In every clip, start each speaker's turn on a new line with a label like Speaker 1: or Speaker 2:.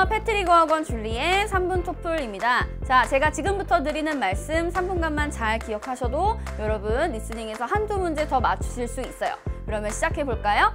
Speaker 1: 안 패트리거 학원 줄리의 3분 토플입니다. 자, 제가 지금부터 드리는 말씀 3분간만 잘 기억하셔도 여러분 리스닝에서 한두 문제 더 맞추실 수 있어요. 그러면 시작해 볼까요?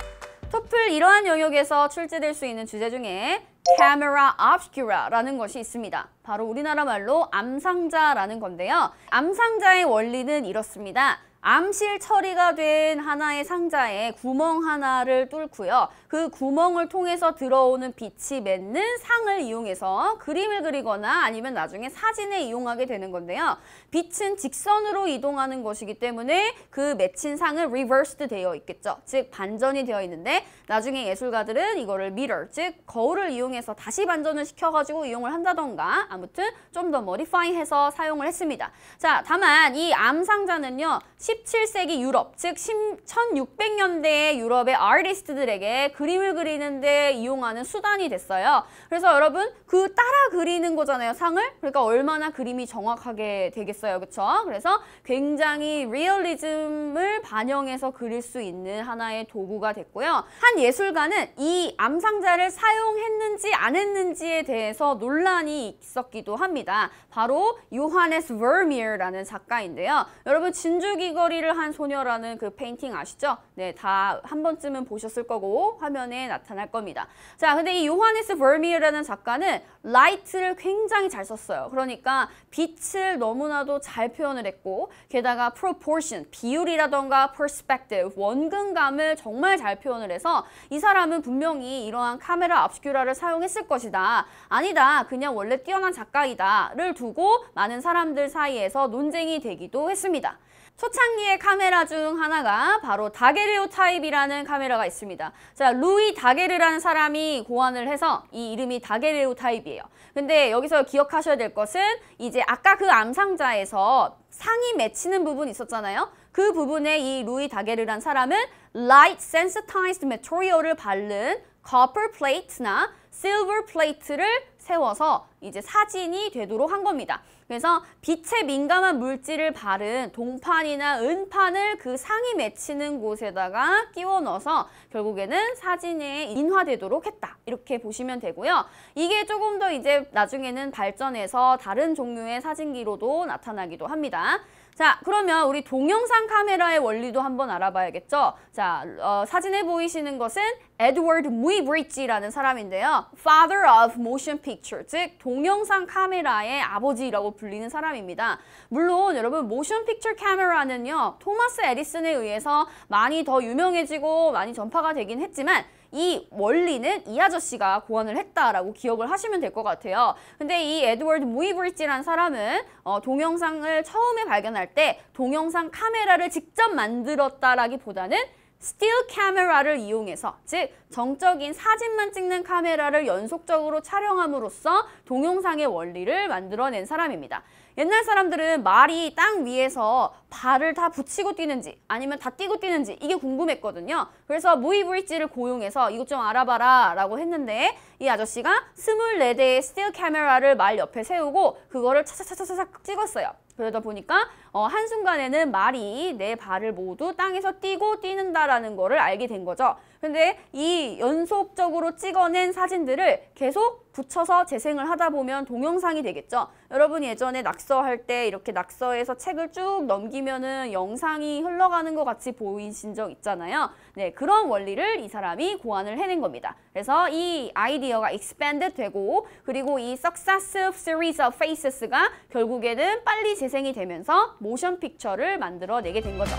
Speaker 1: 토플 이러한 영역에서 출제될 수 있는 주제 중에 camera obscura라는 것이 있습니다. 바로 우리나라 말로 암상자라는 건데요. 암상자의 원리는 이렇습니다. 암실 처리가 된 하나의 상자에 구멍 하나를 뚫고요. 그 구멍을 통해서 들어오는 빛이 맺는 상을 이용해서 그림을 그리거나 아니면 나중에 사진에 이용하게 되는 건데요. 빛은 직선으로 이동하는 것이기 때문에 그 맺힌 상은 reversed 되어 있겠죠. 즉 반전이 되어 있는데 나중에 예술가들은 이거를 mirror 즉 거울을 이용해서 다시 반전을 시켜가지고 이용을 한다던가 아무튼 좀더 머리파이해서 사용을 했습니다. 자 다만 이 암상자는요. 17세기 유럽, 즉 1600년대의 유럽의 아티스트들에게 그림을 그리는데 이용하는 수단이 됐어요. 그래서 여러분 그 따라 그리는 거잖아요, 상을. 그러니까 얼마나 그림이 정확하게 되겠어요, 그렇죠? 그래서 굉장히 리얼리즘을 반영해서 그릴 수 있는 하나의 도구가 됐고요. 한 예술가는 이 암상자를 사용했는지 안 했는지에 대해서 논란이 있었기도 합니다. 바로 요하네스 버미어라는 작가인데요. 여러분 진주 기거 걸음걸를한 소녀라는 그 페인팅 아시죠? 네, 다 한 번쯤은 보셨을 거고 화면에 나타날 겁니다. 자, 근데 이 요하네스 벌미라는 작가는 라이트를 굉장히 잘 썼어요. 그러니까 빛을 너무나도 잘 표현을 했고 게다가 proportion, 비율이라던가 perspective, 원근감을 정말 잘 표현을 해서 이 사람은 분명히 이러한 카메라 압스큐라를 사용했을 것이다. 아니다, 그냥 원래 뛰어난 작가이다를 두고 많은 사람들 사이에서 논쟁이 되기도 했습니다. 초창기의 카메라 중 하나가 바로 다게르 타입이라는 카메라가 있습니다. 자, 루이 다게르라는 사람이 고안을 해서 이 이름이 다게르 타입이에요. 근데 여기서 기억하셔야 될 것은 이제 아까 그 암상자에서 상이 맺히는 부분이 있었잖아요. 그 부분에 이 루이 다게르란 사람은 light sensitized material을 바른 copper plate나 silver plate를 세워서 이제 사진이 되도록 한 겁니다. 그래서 빛에 민감한 물질을 바른 동판이나 은판을 그 상이 맺히는 곳에다가 끼워 넣어서 결국에는 사진에 인화되도록 했다. 이렇게 보시면 되고요. 이게 조금 더 이제 나중에는 발전해서 다른 종류의 사진기로도 나타나기도 합니다. 자 그러면 우리 동영상 카메라의 원리도 한번 알아봐야겠죠 자 어, 사진에 보이시는 것은 에드워드 무이브리지라는 사람인데요 father of motion p 픽처, 즉 동영상 카메라의 아버지라고 불리는 사람입니다. 물론 여러분 모션 픽처 카메라는요. 토마스 에디슨에 의해서 많이 더 유명해지고 많이 전파가 되긴 했지만 이 원리는 이 아저씨가 고안을 했다라고 기억을 하시면 될 것 같아요. 근데 이 에드워드 무이브리지란 사람은 어, 동영상을 처음에 발견할 때 동영상 카메라를 직접 만들었다라기보다는 스틸 카메라를 이용해서 즉 정적인 사진만 찍는 카메라를 연속적으로 촬영함으로써 동영상의 원리를 만들어낸 사람입니다. 옛날 사람들은 말이 땅 위에서 발을 다 붙이고 뛰는지 아니면 다 뛰고 뛰는지 이게 궁금했거든요. 그래서 무이브릿지를 고용해서 이것 좀 알아봐라 라고 했는데 이 아저씨가 스물네 대의 스틸 카메라를 말 옆에 세우고 그거를 차차차차차 찍었어요. 그러다 보니까 어, 한순간에는 말이 내 발을 모두 땅에서 뛰고 뛰는다라는 거를 알게 된 거죠. 근데 이 연속적으로 찍어낸 사진들을 계속 붙여서 재생을 하다 보면 동영상이 되겠죠. 여러분이 예전에 낚시 낙서할 때 이렇게 낙서해서 책을 쭉 넘기면은 영상이 흘러가는 것 같이 보이신 적 있잖아요. 네, 그런 원리를 이 사람이 고안을 해낸 겁니다. 그래서 이 아이디어가 expand 되고 그리고 이 successive series of faces가 결국에는 빨리 재생이 되면서 모션 픽처를 만들어내게 된 거죠.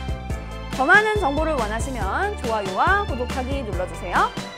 Speaker 1: 더 많은 정보를 원하시면 좋아요와 구독하기 눌러주세요.